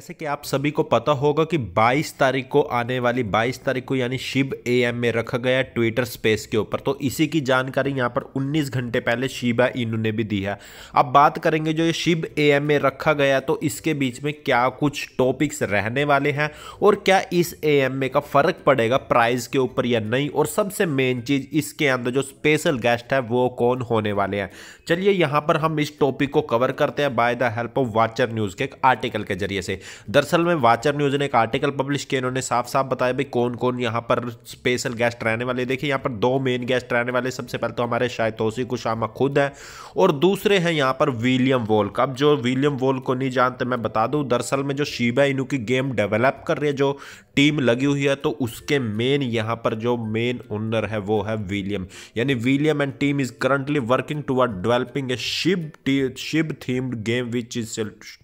जैसे कि आप सभी को पता होगा कि 22 तारीख को आने वाली 22 तारीख को यानी शिव एएम में रखा गया ट्विटर स्पेस के ऊपर तो इसी की जानकारी यहाँ पर 19 घंटे पहले शिबा इनू ने भी दी है अब बात करेंगे जो ये शिव एएम में रखा गया तो इसके बीच में क्या कुछ टॉपिक्स रहने वाले हैं और क्या इस एएम में का फर्क पड़ेगा प्राइज के ऊपर या नहीं और सबसे मेन चीज इसके अंदर जो स्पेशल गेस्ट है वो कौन होने वाले हैं चलिए यहाँ पर हम इस टॉपिक को कवर करते हैं by the help of watcher news के आर्टिकल के जरिए से दरअसल में वाचर न्यूज़ ने एक आर्टिकल पब्लिश किया इन्होंने साफ साफ बताया भाई कौन कौन यहाँ पर स्पेशल गेस्ट रहने वाले देखिए यहाँ पर दो मेन गेस्ट रहने वाले सबसे पहले तो हमारे शायद तोसी कुशामा खुद है और दूसरे हैं यहाँ पर विलियम वोल्क अब जो विलियम वोल्क को नहीं जानते मैं बता दूँ दरअसल में जो शिबा इनू की गेम डेवलप कर रही है जो टीम लगी हुई है तो उसके मेन यहाँ पर जो मेन ओनर है वो है विलियम यानी William and team is currently working toward developing a ship ship themed game which is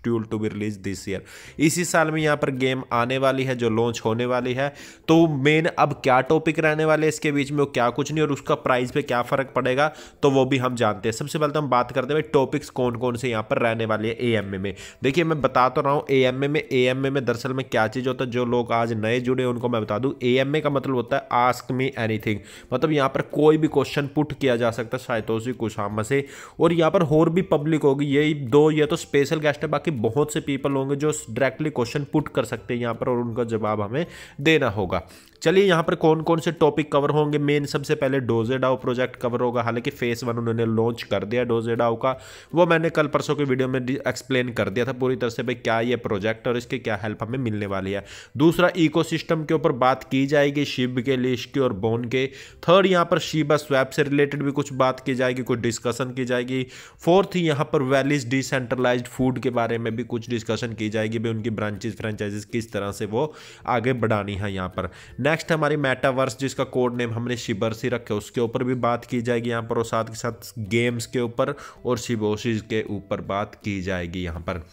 to be release this year इसी साल में यहाँ पर गेम आने वाली है जो लॉन्च होने वाली है तो मेन अब क्या टॉपिक रहने वाले इसके बीच में क्या कुछ नहीं और उसका प्राइस पे क्या फ़र्क पड़ेगा तो वो भी हम जानते हैं सबसे पहले तो हम बात करते हैं टॉपिक्स कौन कौन से यहाँ पर रहने वाले हैं ए में देखिए मैं बता तो रहा हूँ ए एम ए में ए में दरअसल में क्या चीज़ होता है जो लोग आज नए जुड़े उनको मैं बता दूँ ए एम ए का मतलब होता है आस्क मी एनीथिंग मतलब यहाँ पर कोई भी क्वेश्चन पुट किया जा सकता है शायद तो उसी कुशामा हाँ से और यहाँ पर और भी पब्लिक होगी यही दो ये तो स्पेशल गेस्ट है बाकी बहुत से पीपल होंगे जो डायरेक्टली क्वेश्चन पुट कर सकते हैं यहाँ पर और उनका जवाब हमें देना होगा चलिए यहाँ पर कौन कौन से टॉपिक कवर होंगे मेन सबसे पहले डोजे डोजेडाओ प्रोजेक्ट कवर होगा हालांकि फेस वन उन्होंने लॉन्च कर दिया डोजे डोजेडाओ का वो मैंने कल परसों के वीडियो में एक्सप्लेन कर दिया था पूरी तरह से भाई क्या ये प्रोजेक्ट और इसके क्या हेल्प हमें मिलने वाली है दूसरा इको के ऊपर बात की जाएगी शिव के लिस्ट की और बोन के थर्ड यहाँ पर शिबा स्वैप से रिलेटेड भी कुछ बात की जाएगी कुछ डिस्कशन की जाएगी फोर्थ यहाँ पर वैलीज डिसेंट्रलाइज फूड के बारे में भी कुछ डिस्कशन की जाएगी भी उनकी ब्रांचेज फ्रेंचाइजेज किस तरह से वो आगे बढ़ानी है यहाँ पर नेक्स्ट हमारी मेटावर्स जिसका कोड नेम हमने शिबरसी रखे उसके ऊपर भी बात की जाएगी यहाँ पर और साथ के साथ गेम्स के ऊपर और शिबोशिज के ऊपर बात की जाएगी यहाँ पर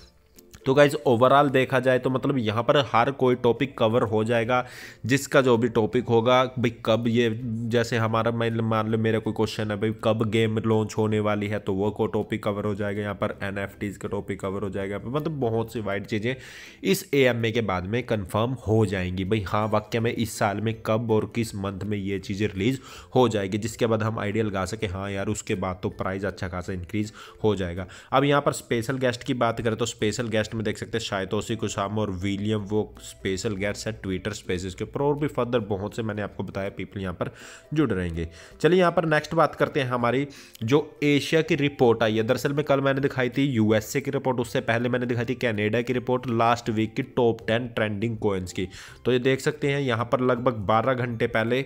तो गाइज ओवरऑल देखा जाए तो मतलब यहाँ पर हर कोई टॉपिक कवर हो जाएगा जिसका जो भी टॉपिक होगा भाई कब ये जैसे हमारा मैं मान लो मेरा कोई क्वेश्चन है भाई कब गेम लॉन्च होने वाली है तो वो को टॉपिक कवर हो जाएगा यहाँ पर एन का टॉपिक कवर हो जाएगा मतलब बहुत सी वाइड चीज़ें इस ए के बाद में कन्फर्म हो जाएंगी भाई हाँ वाक्य में इस साल में कब और किस मंथ में ये चीज़ें रिलीज हो जाएगी जिसके बाद हम आइडिया लगा सके हाँ यार उसके बाद तो प्राइस अच्छा खासा इंक्रीज हो जाएगा अब यहाँ पर स्पेशल गेस्ट की बात करें तो स्पेशल गेस्ट नेक्स्ट में देख सकते हैं शायतोसी कुसाम और विलियम वो स्पेशल गेट्स है ट्विटर स्पेसिस के ऊपर और भी फर्दर बहुत से मैंने आपको बताया पीपल यहाँ पर जुड़ रहेंगे चलिए यहाँ पर नेक्स्ट बात करते हैं हमारी जो एशिया की रिपोर्ट आई है दरअसल में कल मैंने दिखाई थी यूएसए की रिपोर्ट उससे पहले मैंने दिखाई थी कैनेडा की रिपोर्ट लास्ट वीक की टॉप टेन ट्रेंडिंग कोइंस की तो ये देख सकते हैं यहाँ पर लगभग बारह घंटे पहले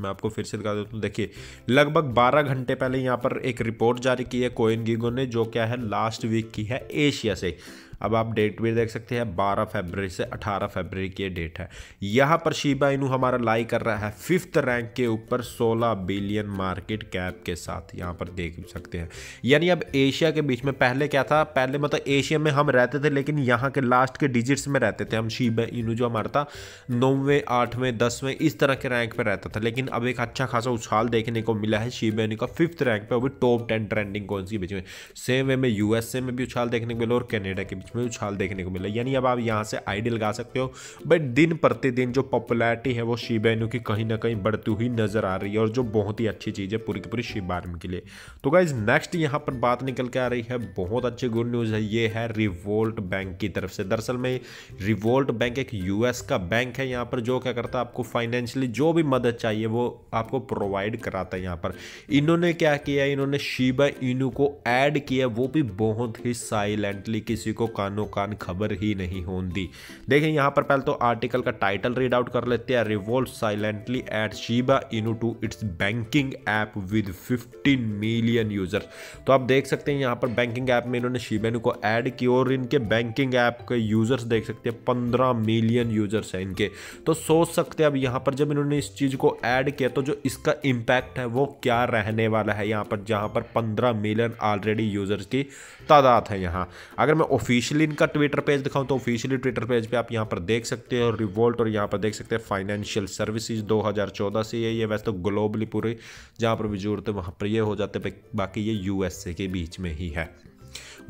मैं आपको फिर से दिखा देता हूँ देखिए लगभग 12 घंटे पहले यहाँ पर एक रिपोर्ट जारी की है कोइन गिगो ने जो क्या है लास्ट वीक की है एशिया से अब आप डेट भी देख सकते हैं बारह फरवरी से अठारह फेबररी की डेट है यहाँ पर शिबा इनू हमारा लाई कर रहा है फिफ्थ रैंक के ऊपर सोलह बिलियन मार्केट कैप के साथ यहाँ पर देख सकते हैं यानी अब एशिया के बीच में पहले क्या था पहले मतलब एशिया में हम रहते थे लेकिन यहाँ के लास्ट के डिजिट्स में रहते थे हम शिबा इनू जो हमारा था नौवें आठवें दसवें इस तरह के रैंक पर रहता था लेकिन अब एक अच्छा खासा उछाल देखने को मिला है शिबा इनू का फिफ्थ रैंक पर अभी टॉप टेन ट्रेंडिंग कौन सी बीच में सेम वे में यूएसए में भी उछाल देखने को मिला और कैनेडा के बीच में उछाल देखने को मिला यानी अब आप यहाँ से आइडिया लगा सकते हो बट दिन प्रतिदिन जो पॉपुलैरिटी है वो शिबेनु की कहीं ना कहीं बढ़ती हुई नज़र आ रही है और जो बहुत ही अच्छी चीज़ है पूरी की पूरी शिव आर्मी के लिए तो गाइज नेक्स्ट यहाँ पर बात निकल के आ रही है बहुत अच्छी गुड न्यूज़ है ये है रिवोल्ट बैंक की तरफ से दरअसल में रिवोल्ट बैंक एक यूएस का बैंक है यहाँ पर जो क्या करता है आपको फाइनेंशियली जो भी मदद चाहिए वो आपको प्रोवाइड कराता है यहाँ पर इन्होंने क्या किया इन्होंने शिबा इनू को ऐड किया वो भी बहुत ही साइलेंटली किसी को कानो कान खबर ही नहीं होंगी देखिए यहाँ पर पहले तो आर्टिकल का टाइटल रीड आउट कर लेते हैं Revolut silently add Shiba Inu to its banking app with 15 million user तो आप देख सकते हैं यहाँ पर बैंकिंग ऐप में इन्होंने शीबेन को ऐड की और इनके बैंकिंग ऐप के यूजर्स देख सकते हैं पंद्रह मिलियन यूजर्स हैं इनके तो सोच सकते हैं अब यहाँ पर जब इन्होंने इस चीज़ को ऐड किया तो जो इसका इम्पैक्ट है वो क्या रहने वाला है यहाँ पर जहाँ पर पंद्रह मिलियन ऑलरेडी यूजर्स की तादाद है यहाँ अगर मैं ऑफिशियल ऑफिशियली इनका ट्विटर पेज दिखाऊं तो ऑफिशियली ट्विटर पेज पे आप यहाँ पर देख सकते हैं रिवोल्ट और यहाँ पर देख सकते हैं फाइनेंशियल सर्विसेज 2014 से ये ये वैसे तो ग्लोबली पूरे जहाँ पर भी जरूरत है वहाँ पर ये हो जाते हैं बाकी ये यूएसए के बीच में ही है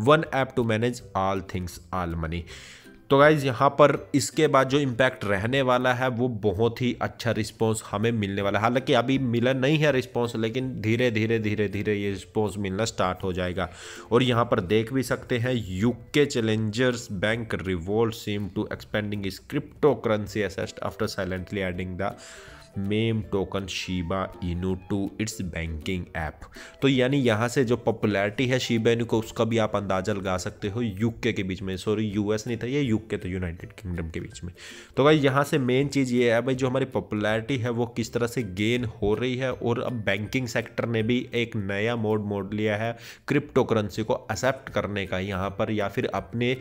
one app to manage all things all money तो गाइज़ यहाँ पर इसके बाद जो इम्पैक्ट रहने वाला है वो बहुत ही अच्छा रिस्पॉन्स हमें मिलने वाला है हालांकि अभी मिला नहीं है रिस्पॉन्स लेकिन धीरे धीरे धीरे धीरे ये रिस्पॉन्स मिलना स्टार्ट हो जाएगा और यहाँ पर देख भी सकते हैं UK challengers bank Revolut seem to expanding its crypto currency asset after silently adding the meme token Shiba Inu to its banking app तो यानी यहाँ से जो पॉपुलैरिटी है शीबा इनू को उसका भी आप अंदाज़ा लगा सकते हो यूके के बीच में सॉरी यूएस नहीं था ये यूके तो यूनाइटेड किंगडम के बीच में तो भाई यहाँ से मेन चीज़ ये है भाई जो हमारी पॉपुलैरिटी है वो किस तरह से गेन हो रही है और अब बैंकिंग सेक्टर ने भी एक नया मोड मोड लिया है क्रिप्टो करेंसी को एक्सेप्ट करने का यहाँ पर या फिर अपने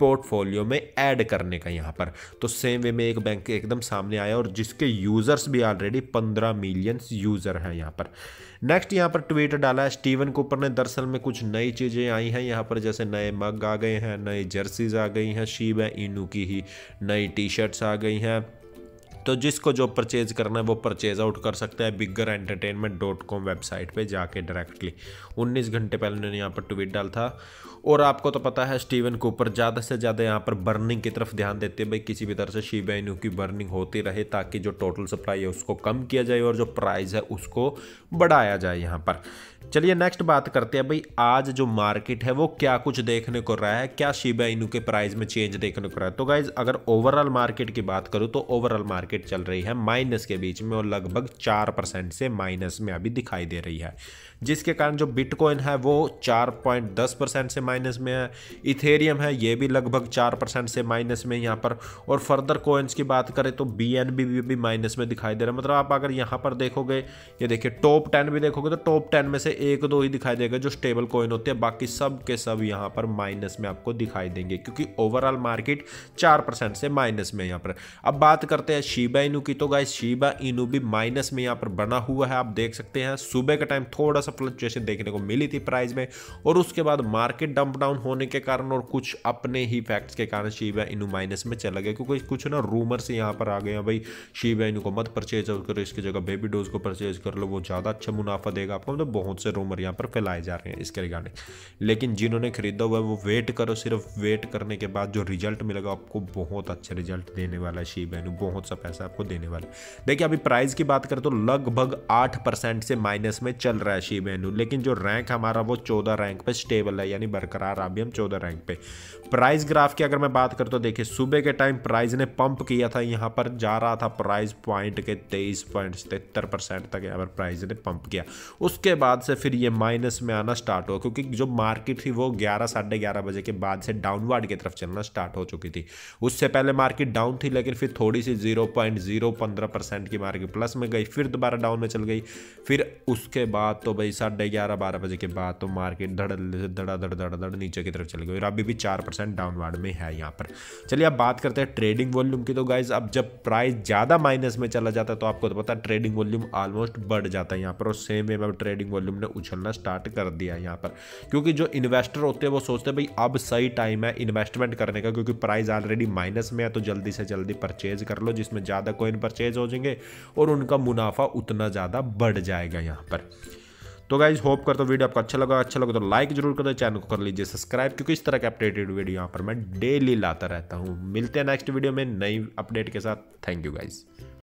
पोर्टफोलियो में ऐड करने का यहाँ पर तो सेम वे में एक बैंक एकदम सामने आया और जिसके यूज़र्स भी ऑलरेडी पंद्रह मिलियंस यूज़र हैं यहाँ पर नेक्स्ट यहाँ पर ट्वीट डाला है स्टीवन कूपर ने दरअसल में कुछ नई चीज़ें आई हैं यहाँ पर जैसे नए मग आ गए हैं नई जर्सीज आ गई हैं शीब है इनू की ही नई टी शर्ट्स आ गई हैं तो जिसको जो परचेज करना है वो परचेज आउट कर सकते हैं bigger entertainment dot com website पर जाके डायरेक्टली उन्नीस घंटे पहले उन्होंने यहाँ पर ट्वीट डाल था और आपको तो पता है स्टीवन कूपर ज़्यादा से ज़्यादा यहाँ पर बर्निंग की तरफ ध्यान देते हैं भाई किसी भी तरह से शिव एनू की बर्निंग होती रहे ताकि जो टोटल सप्लाई है उसको कम किया जाए और जो प्राइस है उसको बढ़ाया जाए यहाँ पर चलिए नेक्स्ट बात करते हैं भाई आज जो मार्केट है वो क्या कुछ देखने को रहा है क्या शिबा इनू के प्राइस में चेंज देखने को रहा है तो गाइज अगर ओवरऑल मार्केट की बात करूँ तो ओवरऑल मार्केट मार्केट चल रही है माइनस के बीच में और लगभग चार परसेंट से माइनस में अभी दिखाई दे रही है जिसके कारण जो बिटकॉइन है वो चार पॉइंट दस परसेंट से माइनस में है इथेरियम है ये भी लगभग चार परसेंट से माइनस में यहाँ पर और फर्दर कोइंस की बात करें तो बी एन बी भी भी माइनस में दिखाई दे रहा है मतलब आप अगर यहाँ पर देखोगे ये देखिए टॉप टेन भी देखोगे तो टॉप टेन में से एक दो ही दिखाई देगा जो स्टेबल कोइन होते हैं बाकी सब के सब यहाँ पर माइनस में आपको दिखाई देंगे क्योंकि ओवरऑल मार्केट चार से माइनस में यहाँ पर अब बात करते हैं शी शीबा इनू की तो गाइस शीबा इनू भी माइनस में यहाँ पर बना हुआ है आप देख सकते हैं सुबह के टाइम थोड़ा सा फ्लक्चुएशन देखने को मिली थी प्राइस में और उसके बाद मार्केट डंप डाउन होने के कारण और कुछ अपने ही फैक्ट्स के कारण शीबा इनू माइनस में चला गया क्योंकि कुछ ना रूमर्स यहाँ पर आ गए हैं भाई शीबा इनू को मत परचेज करो इसकी जगह बेबी डोज को परचेज कर लो वो ज़्यादा अच्छा मुनाफा देगा आपको मतलब बहुत से रूमर यहाँ पर फैलाए जा रहे हैं इसके रिगार्डिंग लेकिन जिन्होंने खरीदा हुआ है वो वेट करो सिर्फ वेट करने के बाद जो रिजल्ट मिलेगा आपको बहुत अच्छा रिजल्ट देने वाला है शीबा इनू बहुत सा पैसा माइनस आपको देने वाला देखिए अभी प्राइस की बात करें तो लगभग आठ परसेंट से माइनस में चल रहा है शी वेन्यू लेकिन जो रैंक हमारा वो चौदह रैंक पे स्टेबल है यानी बरकरार अभी हम चौदह रैंक पे प्राइस ग्राफ की अगर मैं बात करूँ तो देखिए सुबह के टाइम प्राइस ने पंप किया था यहाँ पर जा रहा था प्राइस पॉइंट के तेईस पॉइंट तिहत्तर परसेंट तक यहाँ पर प्राइस ने पंप किया उसके बाद से फिर ये माइनस में आना स्टार्ट हुआ क्योंकि जो मार्केट थी वो ग्यारह साढ़े ग्यारह बजे के बाद से डाउनवर्ड की तरफ चलना स्टार्ट हो चुकी थी उससे पहले मार्केट डाउन थी लेकिन फिर थोड़ी सी जीरो पॉइंट जीरो पंद्रह परसेंट की मार्केट प्लस में गई फिर दोबारा डाउन में चल गई फिर उसके बाद तो भाई साढ़े ग्यारह बारह बजे के बाद तो मार्केट धड़ धड़ा धड़ धड़ धड़ नीचे की तरफ चल गई और अभी भी चार परसेंट डाउनवर्ड में है यहाँ पर चलिए अब बात करते हैं ट्रेडिंग वॉल्यूम की तो गाइज अब जब प्राइस ज़्यादा माइनस में चला जाता है तो आपको तो पता है ट्रेडिंग वॉल्यूम ऑलमोस्ट बढ़ जाता है यहाँ पर और सेम वे में ट्रेडिंग वॉल्यूम ने उछलना स्टार्ट कर दिया यहाँ पर क्योंकि जो इन्वेस्टर होते हैं वो सोचते हैं भाई अब सही टाइम है इन्वेस्टमेंट करने का क्योंकि प्राइस ऑलरेडी माइनस में है तो जल्दी से जल्दी परचेज कर लो जिसमें ज़्यादा कॉइन परचेज हो जाएंगे और उनका मुनाफा उतना ज़्यादा बढ़ जाएगा यहाँ पर तो गाइज होप करता हूँ वीडियो आपको अच्छा लगा अच्छा लगा तो लाइक जरूर कर दो चैनल को कर लीजिए सब्सक्राइब क्योंकि इस तरह के अपडेटेड वीडियो यहाँ पर मैं डेली लाता रहता हूँ मिलते हैं नेक्स्ट वीडियो में नई अपडेट के साथ थैंक यू गाइज़